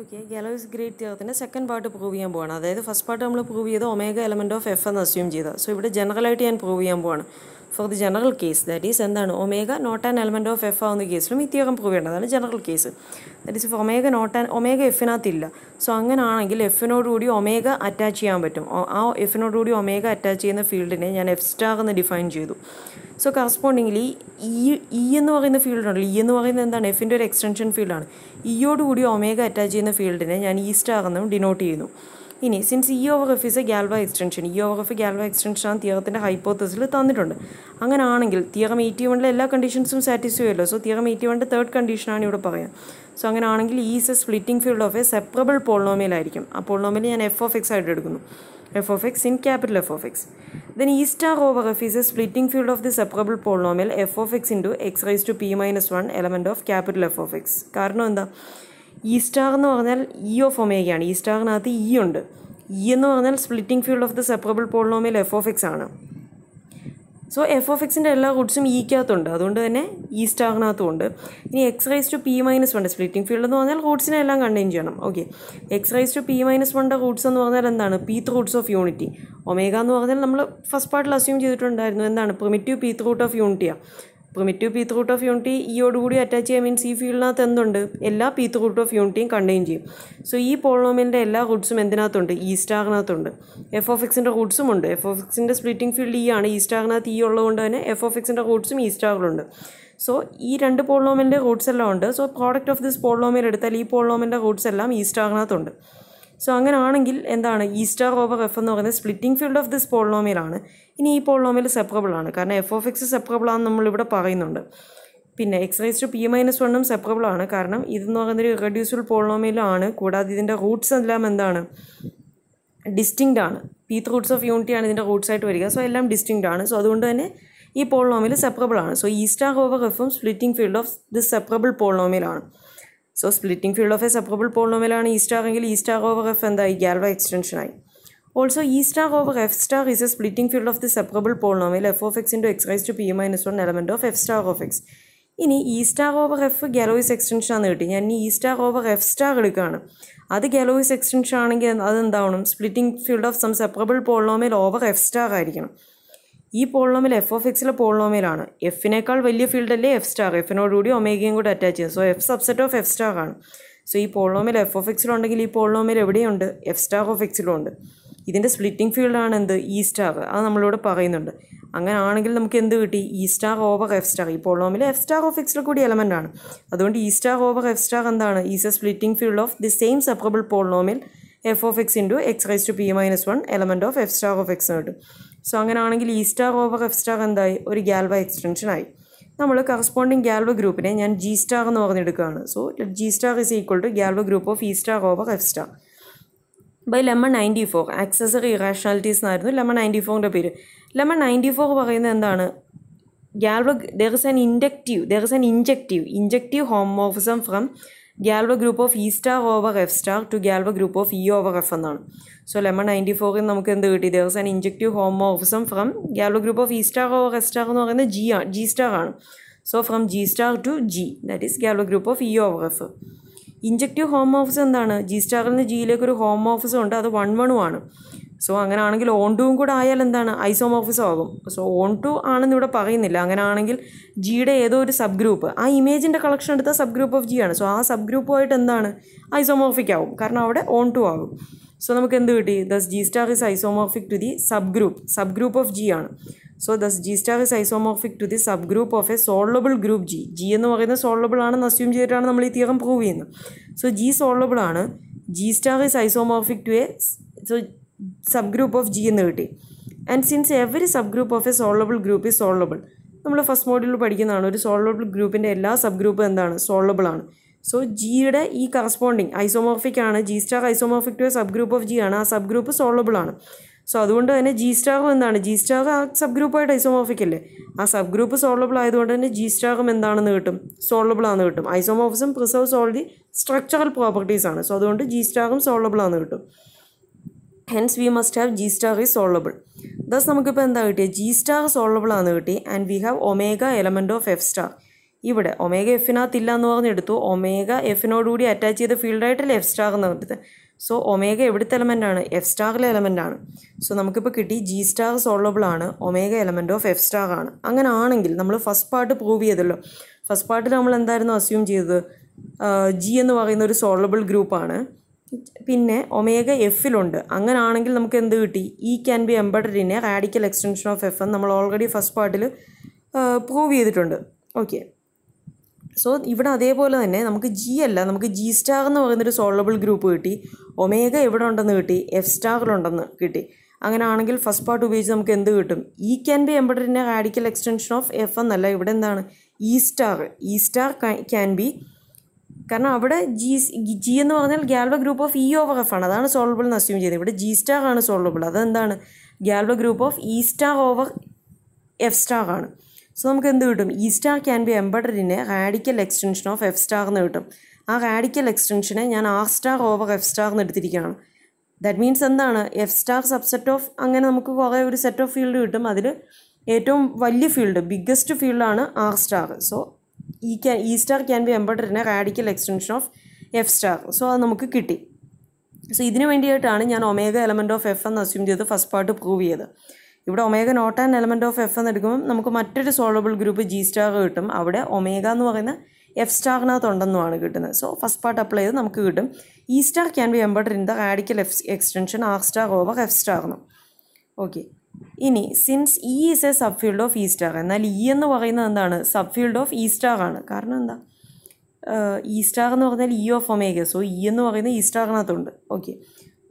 okay Galois great തിയറത്തിൻ്റെ second part prove ചെയ്യാൻ പോവാണ് അതായത് ഫസ്റ്റ് പാർട്ട് നമ്മൾ പ്രൂവ് ചെയ്ത് ഒമേഗ എലമെൻറ്റ് ഓഫ് എഫ് എന്ന് അസ്യൂം ചെയ്താൽ സോ ഇവിടെ ജനറലായിട്ട് ഞാൻ പ്രൂവ് ചെയ്യാൻ പോവാണ് for the general case that is എന്താണ് omega not an element of F ആവുന്ന കേസിലും ഇത്യാഗം പ്രൂവ് ചെയ്യേണ്ടതാണ് general case that is if omega not an omega എഫിനകത്തില്ല സോ അങ്ങനെയാണെങ്കിൽ എഫിനോടുകൂടി ഒമേഗ അറ്റാച്ച് ചെയ്യാൻ പറ്റും ആ എഫിനോടുകൂടി ഒമേഗ അറ്റാച്ച് ചെയ്യുന്ന ഫീൽഡിനെ ഞാൻ എഫ് സ്റ്റാർ എന്ന് ഡിഫൈൻ ചെയ്തു സോ കറസ്പോണ്ടിങ്ങിലി ഈ ഇ എന്ന് പറയുന്ന ഫീൽഡുണ്ടല്ലോ ഇ e എന്ന് പറയുന്നത് എന്താണ് എഫിൻ്റെ ഒരു എക്സ്റ്റൻഷൻ ഫീൽഡാണ് ഇയോടുകൂടി ഒമേഗ അറ്റാച്ച് ചെയ്യുന്ന ഫീൽഡിനെ ഞാൻ ഈ e സ്റ്റാർ എന്നും ഡിനോട്ട് ചെയ്യുന്നു ഇനി since E over F is a Galois extension E over F Galois extension ആണ് തിയറത്തിൻ്റെ ഹൈപ്പോത്തസിൽ തന്നിട്ടുണ്ട് അങ്ങനെയാണെങ്കിൽ തിയറം എയ്റ്റി വണ്ണിലെ എല്ലാ കണ്ടീഷൻസും സാറ്റിസ്ഫൈ അല്ലോ സോ തിയറം എയ്റ്റി വണ്ണിൻ്റെ തേർഡ് കണ്ടീഷനാണ് ഇവിടെ പറയാം സോ അങ്ങനെയാണെങ്കിൽ E is a splitting field of a separable പോളിനോമിയലായിരിക്കും ആ പോളിനോമിയൽ ഞാൻ എഫ് ഓഫ് എക്സ് ആയിട്ട് എടുക്കുന്നു F of X in capital F of X then E star over F is a splitting field of the separable polynomial F of X into X raise to P minus one element of capital F of X കാരണം എന്താ ഈ e star എന്ന് പറഞ്ഞാൽ E of ഒമേഗയാണ് E സ്റ്റാറിനകത്ത് E ഉണ്ട് E e എന്ന് പറഞ്ഞാൽ splitting field of the separable polynomial F of X ആണ് സോ എഫ് ഓഫ് എക്സിൻ്റെ എല്ലാ റൂട്ട്സും ഈക്കകത്തുണ്ട് e അതുകൊണ്ട് തന്നെ ഈ സ്റ്റാറിനകത്തും ഉണ്ട് ഇനി X raise to P minus one splitting field എന്ന് പറഞ്ഞാൽ റൂട്ട്സിനെ എല്ലാം കണ്ടെയ്ൻ ചെയ്യണം okay X raise to P minus വണ്ടെ റൂട്ട്സ് എന്ന് പറഞ്ഞാൽ എന്താണ് pth roots of unity omega എന്ന് പറഞ്ഞാൽ നമ്മൾ ഫസ്റ്റ് പാർട്ടിൽ അസ്യൂം ചെയ്തിട്ടുണ്ടായിരുന്നു എന്താണ് പ്രിമിറ്റീവ് പീത്ത് റൂട്ട് ഓഫ് യൂണിറ്റിയാണ് primitive pth root of unity കൂടി അറ്റാച്ച് ചെയ്യാൻ മീൻസ് ഈ ഫീൽഡിനകത്ത് എന്തുണ്ട് എല്ലാ പീത്ത് റൂട്ട് ഓഫ് യൂണിറ്റിയും കണ്ടെയ്ൻ ചെയ്യും സോ ഈ പോളോമിൻ്റെ എല്ലാ റൂട്ട്സും എന്തിനകത്തുണ്ട് ഈ e സ്റ്റാറിനകത്തുണ്ട് എഫ് ഓഫ് എക്സിൻ്റെ റൂട്ട്സും ഉണ്ട് എഫ് ഓഫ് എക്സിൻ്റെ സ്പ്ലിറ്റിംഗ് ഫീൽഡ് ഈ ആണ് ഈ e സ്റ്റാറിനകത്ത് ഈ e ഉള്ളതുകൊണ്ട് തന്നെ എഫ് ഓഫ് എക്സിൻ്റെ റൂട്ട്സും ഈ സ്റ്റാറിലുണ്ട് സോ ഈ രണ്ട് പോളോമിൻ്റെ റൂട്ട്സ് എല്ലാം ഉണ്ട് so product of this polynomial എടുത്താൽ ഈ പോളോമിൻ്റെ റൂട്ട്സ് എല്ലാം ഈ സ്റ്റാറിനകത്തുണ്ട് സോ അങ്ങനെ ആണെങ്കിൽ എന്താണ് ഈ സ്റ്റാർ ഓവർ എഫ് എന്ന് പറയുന്നത് സ്പ്ലിറ്റിംഗ് ഫീൽഡ് ഓഫ് ദിസ് പോളിനോമിയലാണ് ഇനി ഈ പോളിനോമിയൽ സെപ്പറബിൾ ആണ് കാരണം എഫ് ഓഫ് എക്സ് സെപ്പറബിൾ ആണെന്ന് നമ്മളിവിടെ പറയുന്നുണ്ട് പിന്നെ X raise to P minus വണ്ണും സെപ്പറബിൾ ആണ് കാരണം ഇതെന്ന് പറയുന്നൊരു ഇറഡ്യൂസിബിൾ പോളിനോമിയലാണ് കൂടാതെ ഇതിൻ്റെ റൂട്ട്സ് എല്ലാം എന്താണ് ഡിസ്റ്റിങ്ക്റ്റ് ആണ് പീത്ത് റൂട്ട്സ് ഓഫ് യൂണിറ്റി ആണ് ഇതിൻ്റെ റൂട്ട്സ് ആയിട്ട് വരിക സോ എല്ലാം ഡിസ്റ്റിങ്ക്റ്റ് ആണ് സോ അതുകൊണ്ട് തന്നെ ഈ പോളിനോമിയൽ സെപ്പറബിൾ ആണ് സോ ഈ സ്റ്റാർ ഓവർ എഫും splitting field of this separable പോളിനോമിയലാണ് so splitting field of a separable പോളിനോമിയലാണ് ഈ സ്റ്റാർ എങ്കിൽ ഈ സ്റ്റാർ ഓവർ എഫ് എന്തായി ഗാൽവ എക്സ്റ്റൻഷനായി also E star over F star is a splitting field of the separable polynomial F of X into X raise to P minus one element of F star of X ഇനി E star over F ഗ്യാലോയിസ് extension ആണ് കിട്ടി ഞാൻ ഈ star over F star എടുക്കുകയാണ് അത് Galois extension ആണെങ്കിൽ അതെന്താവണം splitting field of some separable polynomial over F star ആയിരിക്കണം ഈ പോളിനോമിൽ എഫ് ഓഫ് എക്സിലെ പോളിനോമിലാണ് എഫിനേക്കാൾ വലിയ അല്ലേ എഫ് സ്റ്റാർ കൂടി ഒമേഗയും കൂടി അറ്റാച്ച് ചെയ്യും so F subset of F star ആണ് സോ ഈ പോളിനോമിൽ എഫ് ഓഫ് ഉണ്ടെങ്കിൽ ഈ പോളിനോമിൽ എവിടെയുണ്ട് എഫ് സ്റ്റാർ ഓഫ് ഉണ്ട് ഇതിൻ്റെ സ്പ്ലിറ്റിംഗ് ഫീൽഡാണ് എന്ത് ഇ e സ്റ്റാർ അത് നമ്മളിവിടെ പറയുന്നുണ്ട് അങ്ങനെ ആണെങ്കിൽ നമുക്ക് എന്ത് കിട്ടി E star over F star ഈ പോളിനോമിൽ എഫ് സ്റ്റാർ ഓഫ് എക്സിലെ കൂടി എലമെൻ്റ് ആണ് അതുകൊണ്ട് E star over F star എന്താണ് is a splitting field of the same separable പോളിനോമിൽ F of X into X raise to P minus one element of F star of X കിട്ടും so അങ്ങനെയാണെങ്കിൽ ഈ e star over F star എന്തായി ഒരു ഗ്യാൽവ Galois ആയി നമ്മൾ corresponding ഗ്യാൽവ ഗ്രൂപ്പിനെ ഞാൻ ജി സ്റ്റാർ എന്ന് പറഞ്ഞെടുക്കുകയാണ് so G star is equal to Galois group of E star over F star by lemma ninety four accessory irrationalities എന്നായിരുന്നു ലെമൺ നയൻറ്റി ഫോറിൻ്റെ പേര് ലെമൺ നയൻറ്റി ഫോർ പറയുന്നത് എന്താണ് Galois there is an inductive there is an injective injective homomorphism from Galois group of E star over F star to Galois group of E over F എന്നാണ് so lemma ninety ഫോറിൽ നമുക്ക് എന്ത് കിട്ടി there was an injective homomorphism from Galois group of E star over F star എന്ന് പറയുന്നത് G ആണ് G star ആണ് so from G star to G that is Galois group of E over F injective homomorphism എന്താണ് G സ്റ്റാറിൽ നിന്ന് ജിയിലേക്ക് ഒരു ഹോമോഫിസം ഉണ്ട് അത് വൺ ആണ് സോ അങ്ങനെ ആണെങ്കിൽ ഓൺ ടുവും കൂടെ ആയാൽ എന്താണ് ഐസോമോഫിസം ആകും സോ ഓൺ ടു ആണെന്ന് ഇവിടെ പറയുന്നില്ല അങ്ങനെ ആണെങ്കിൽ ജിയുടെ ഏതോ ഒരു സബ് ഗ്രൂപ്പ് ആ ഇമേജിൻ്റെ കളക്ഷൻ എടുത്ത സബ് ഗ്രൂപ്പ് ഓഫ് ജി ആണ് സോ ആ സബ് ഗ്രൂപ്പുമായിട്ട് എന്താണ് ഐസോമോർഫിക് ആവും കാരണം അവിടെ ഓൺ ടു ആകും സോ നമുക്ക് എന്ത് കിട്ടി thus G star is isomorphic to the subgroup subgroup of G ആണ് so thus G star is isomorphic to the subgroup of a solvable group G G എന്ന് പറയുന്നത് സോൾഡബിൾ ആണെന്ന് assume ചെയ്തിട്ടാണ് നമ്മൾ ഈ തീരം പ്രൂവ് ചെയ്യുന്നത് so G solvable ആണ് G star is isomorphic to a subgroup of G എന്ന് കിട്ടി and since every group of a solvable group is solvable നമ്മൾ ഫസ്റ്റ് മോഡ്യൂൾ പഠിക്കുന്നതാണ് ഒരു സോൾവബിൾ ഗ്രൂപ്പിൻ്റെ എല്ലാ സബ് ഗ്രൂപ്പും എന്താണ് സോൾവബിൾ ആണ് സോ ജിയുടെ ഈ കറസ്പോണ്ടിങ് ഐസോമോർഫിക് ആണ് G star isomorphic to subgroup of G ആണ് ആ സബ് ഗ്രൂപ്പ് സോൾവബിൾ ആണ് സോ അതുകൊണ്ട് തന്നെ ജി സ്റ്റാറും എന്താണ് ജി സ്റ്റാർ ആ സബ് ഗ്രൂപ്പായിട്ട് ഐസോമോർഫിക് അല്ലേ ആ സബ് ഗ്രൂപ്പ് സോൾവബിൾ ആയതുകൊണ്ട് തന്നെ ജി സ്റ്റാറും എന്താണെന്ന് കിട്ടും സോൾവബിൾ ആണെന്ന് കിട്ടും ഐസോമോഫിസും preserves all the structural properties ആണ് സോ അതുകൊണ്ട് ജി സ്റ്റാറും സോൾവബിൾ ആണെന്ന് കിട്ടും hence we must have G star is solvable thus നമുക്കിപ്പോൾ എന്താ കിട്ടിയത് ജി സ്റ്റാർ സോളബിൾ ആണ് കിട്ടി and we have omega element of F star ഇവിടെ ഒമേഗ എഫിനകത്ത് ഇല്ല എന്ന് പറഞ്ഞെടുത്തു ഒമേഗ എഫിനോടുകൂടി അറ്റാച്ച് ചെയ്ത ഫീൽഡായിട്ടല്ലേ എഫ് സ്റ്റാർ എന്ന് കിട്ടുന്നത് സോ ഒമേഗ എവിടുത്തെ എലമെൻ്റ് ആണ് എഫ് സ്റ്റാറിലെ എലമെൻ്റ് ആണ് സോ നമുക്കിപ്പോൾ കിട്ടി ജി സ്റ്റാർ സോളബിൾ ആണ് omega element of F star ആണ് അങ്ങനെ ആണെങ്കിൽ നമ്മൾ ഫസ്റ്റ് പാർട്ട് പ്രൂവ് ചെയ്തല്ലോ ഫസ്റ്റ് പാർട്ടിൽ നമ്മൾ എന്തായിരുന്നു അസ്യൂം ചെയ്തത് ജി uh, എന്ന് പറയുന്ന ഒരു സോളബിൾ ഗ്രൂപ്പാണ് പിന്നെ ഒമേഗ എഫിലുണ്ട് അങ്ങനെയാണെങ്കിൽ നമുക്ക് എന്ത് കിട്ടി E can be embedded in a radical extension of F എന്ന് നമ്മൾ ഓൾറെഡി ഫസ്റ്റ് പാർട്ടിൽ പ്രൂവ് ചെയ്തിട്ടുണ്ട് ഓക്കെ സോ ഇവിടെ അതേപോലെ തന്നെ നമുക്ക് ജി അല്ല നമുക്ക് ജി സ്റ്റാർ എന്ന് പറയുന്നൊരു സോൾവബിൾ ഗ്രൂപ്പ് കിട്ടി ഒമേഗ എവിടെ ഉണ്ടെന്ന് കിട്ടി എഫ് സ്റ്റാറിലുണ്ടെന്ന് കിട്ടി അങ്ങനെയാണെങ്കിൽ ഫസ്റ്റ് പാർട്ട് ഉപയോഗിച്ച് നമുക്ക് എന്ത് കിട്ടും E can be embedded in a radical extension of F എന്നല്ല ഇവിടെ എന്താണ് E star E star can be കാരണം അവിടെ ജി ജി എന്ന് പറഞ്ഞാൽ Galois group of E over F ആണ് അതാണ് സോൾവബിൾ എന്ന് അസ്യൂം ചെയ്തത് ഇവിടെ ജി സ്റ്റാർ ആണ് സോൾവബിൾ അതെന്താണ് Galois group of E star over F star ആണ് സോ നമുക്ക് എന്ത് കിട്ടും E star can be embedded in a radical extension of F star എന്ന് കിട്ടും ആ റാഡിക്കൽ എക്സ്റ്റൻഷനെ ഞാൻ R star over F star എന്ന് എടുത്തിരിക്കുകയാണ് ദാറ്റ് മീൻസ് എന്താണ് എഫ് സ്റ്റാർ സബ്സെറ്റ് ഓഫ് അങ്ങനെ നമുക്ക് കുറേ ഒരു സെറ്റ് ഓഫ് ഫീൽഡ് കിട്ടും അതിൽ ഏറ്റവും വലിയ ഫീൽഡ് ബിഗ്ഗസ്റ്റ് ഫീൽഡാണ് R star so E can E star can be embedded in a radical extension of F star so അത് നമുക്ക് കിട്ടി സോ ഇതിനു വേണ്ടിയിട്ടാണ് ഞാൻ ഒമേഗ എലമെൻറ്റ് ഓഫ് എഫ് എന്ന് അസ്യൂം ചെയ്ത് ഫസ്റ്റ് പാർട്ട് പ്രൂവ് ചെയ്ത് ഇവിടെ omega not and element of F എന്ന് എടുക്കുമ്പോൾ നമുക്ക് മറ്റൊരു സോളബിൾ ഗ്രൂപ്പ് ജി സ്റ്റാർ കിട്ടും അവിടെ ഒമേഗ എന്ന് പറയുന്ന എഫ് സ്റ്റാറിനകത്തുണ്ടെന്നുമാണ് കിട്ടുന്നത് സോ ഫസ്റ്റ് പാർട്ട് അപ്ലൈ ചെയ്ത് നമുക്ക് കിട്ടും E star can be embedded in the radical F extension R star over F star എന്നും ഓക്കെ ഇനി since E is a subfield of E star എന്നാൽ E e എന്ന് പറയുന്നത് എന്താണ് subfield of E star ആണ് കാരണം എന്താ E star എന്ന് പറഞ്ഞാൽ E of omega so E എന്ന് പറയുന്നത് ഇ സ്റ്റാറിനകത്തുണ്ട് ഓക്കെ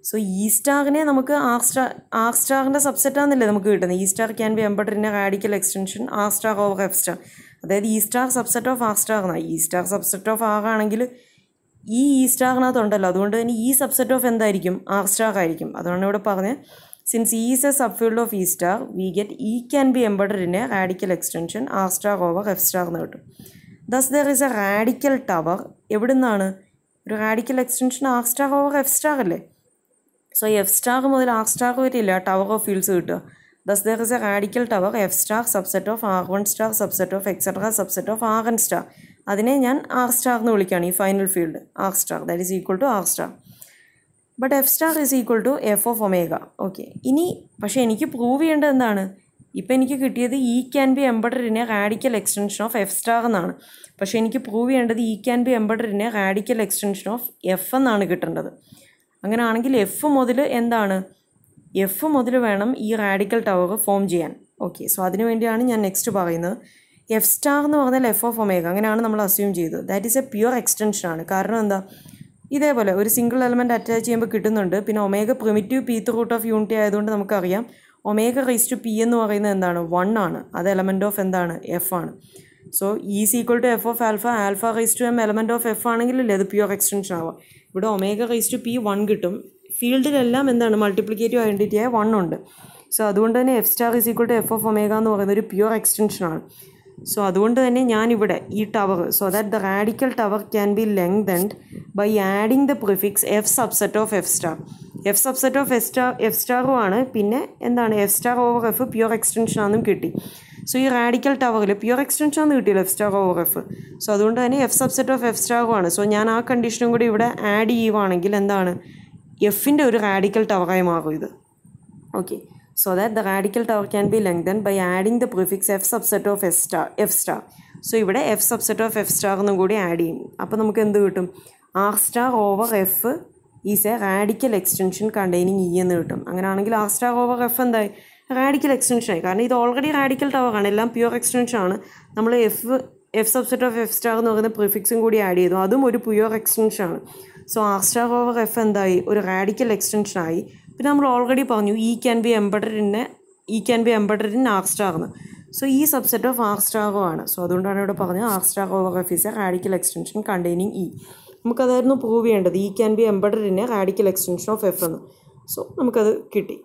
സോ ഇ സ്റ്റാറിനെ നമുക്ക് ആർ സ്റ്റാർ ആർ സ്റ്റാറിൻ്റെ സബ്സെറ്റാണെന്നല്ലേ നമുക്ക് കിട്ടുന്നത് ഇ സ്റ്റാർ ക്യാൻ ബി എംബഡറിൻ്റെ radical extension R star over F star അതായത് E star subset of R star എന്നാണ് ഇ സ്റ്റാർ സബ്സെറ്റ് ഓഫ് ആറാണെങ്കിൽ ആണെങ്കിൽ ഈ ഇ സ്റ്റാറിനകത്തുണ്ടല്ലോ അതുകൊണ്ട് തന്നെ ഈ സബ്സെറ്റ് ഓഫ് എന്തായിരിക്കും ആർ സ്റ്റാർ ആയിരിക്കും അതാണ് ഇവിടെ പറഞ്ഞത് Since E a subfield of E star we get E can be e embedded in a radical extension R star over F star എന്ന് കിട്ടും thus there is a radical tower എവിടെ നിന്നാണ് ഒരു radical extension R star over F star അല്ലേ so F star മുതൽ R star വരെയില്ല tower of fields കിട്ടുക thus there is a radical tower F star subset of R one star subset of etcetera subset of R N star അതിനെ ഞാൻ R star എന്ന് വിളിക്കുകയാണ് ഈ final field R star that is equal to R star but F star is equal to F of omega okay ഇനി പക്ഷേ എനിക്ക് prove ചെയ്യേണ്ടത് എന്താണ് ഇപ്പം എനിക്ക് കിട്ടിയത് E can be embedded in a radical extension of F star എന്നാണ് പക്ഷേ എനിക്ക് പ്രൂവ് ചെയ്യേണ്ടത് E can be embedded in a radical extension of F എന്നാണ് കിട്ടേണ്ടത് അങ്ങനെ ആണെങ്കിൽ എഫ് മുതൽ എന്താണ് എഫ് മുതൽ വേണം ഈ റാഡിക്കൽ ടവർ ഫോം ചെയ്യാൻ ഓക്കെ സോ അതിനു വേണ്ടിയാണ് ഞാൻ നെക്സ്റ്റ് പറയുന്നത് എഫ് സ്റ്റാർ എന്ന് പറഞ്ഞാൽ എഫ് ഓഫ് ഒമേഗ അങ്ങനെയാണ് നമ്മൾ അസ്യൂം ചെയ്തത് ദാറ്റ് ഈസ് എ പ്യുവർ എക്സ്റ്റൻഷനാണ് കാരണം എന്താ ഇതേപോലെ ഒരു സിംഗിൾ എലമെൻറ്റ് അറ്റാച്ച് ചെയ്യുമ്പോൾ കിട്ടുന്നുണ്ട് പിന്നെ omega primitive pth root of unity ആയതുകൊണ്ട് നമുക്കറിയാം ഒമേഗ റേസ് ടു പി എന്ന് പറയുന്നത് എന്താണ് വൺ ആണ് അത് എലമെൻറ്റ് ഓഫ് എന്താണ് എഫ് ആണ് so is equal to F of alpha alpha raise to M element of F ആണെങ്കിലല്ലേ അത് പ്യുവർ എക്സ്റ്റൻഷൻ ആവാം ഇവിടെ omega raise to P one കിട്ടും ഫീൽഡിലെല്ലാം എന്താണ് മൾട്ടിപ്ലിക്കേറ്റീവ് ഐഡൻറ്റിറ്റിയായ വൺ ഉണ്ട് സോ അതുകൊണ്ട് തന്നെ F star is equal to F of omega എന്ന് പറയുന്നത് ഒരു പ്യുവർ എക്സ്റ്റൻഷനാണ് സോ അതുകൊണ്ട് തന്നെ ഞാനിവിടെ ഈ tower so that the radical tower can be lengthened by adding the prefix F subset of F star F subset of F star F സ്റ്റാറും ആണ് പിന്നെ എന്താണ് F star over F pure extension ആണെന്നും കിട്ടി സോ ഈ radical ടവറിൽ pure extension ആണെന്ന് കിട്ടിയില്ല F star over F so അതുകൊണ്ട് തന്നെ എഫ് സബ്സെറ്റ് ഓഫ് എഫ് സ്റ്റാറും ആണ് സോ ഞാൻ ആ കണ്ടീഷനും കൂടി ഇവിടെ ആഡ് ചെയ്യുവാണെങ്കിൽ എന്താണ് എഫിൻ്റെ ഒരു റാഡിക്കൽ ടവറായി മാറും ഇത് okay so that the radical tower can be lengthened by adding the prefix f subset of f star f star so ഇവിടെ F subset of F star എന്നും കൂടി ആഡ് ചെയ്യും അപ്പോൾ നമുക്ക് എന്ത് കിട്ടും R star over F is a radical extension containing E എന്ന് കിട്ടും അങ്ങനെയാണെങ്കിൽ ആർ സ്റ്റാർ ഓവർ എഫ് എന്തായി റാഡിക്കൽ എക്സ്റ്റൻഷനായി കാരണം ഇത് ഓൾറെഡി റാഡിക്കൽ ടവർ ആണ് എല്ലാം പ്യുവർ എക്സ്റ്റൻഷൻ ആണ് നമ്മൾ F F subset of F star എന്ന് പറയുന്ന പ്രിഫിക്സും കൂടി ആഡ് ചെയ്തു അതും ഒരു പ്യുവർ ആണ് so R star over F എന്തായി ഒരു റാഡിക്കൽ എക്സ്റ്റൻഷനായി പിന്നെ നമ്മൾ ഓൾറെഡി പറഞ്ഞു E can be embedded in E can be embedded in R എന്ന് സോ ഈ സബ്സെറ്റ് ഓഫ് ആർസ്റ്റാഗോ ആണ് സോ അതുകൊണ്ടാണ് ഇവിടെ പറഞ്ഞത് ആർ സ്റ്റാഗോ of is a radical extension containing E നമുക്കതായിരുന്നു പ്രൂവ് ചെയ്യേണ്ടത് E can be embedded in a radical extension of F എന്ന് സോ നമുക്കത് കിട്ടി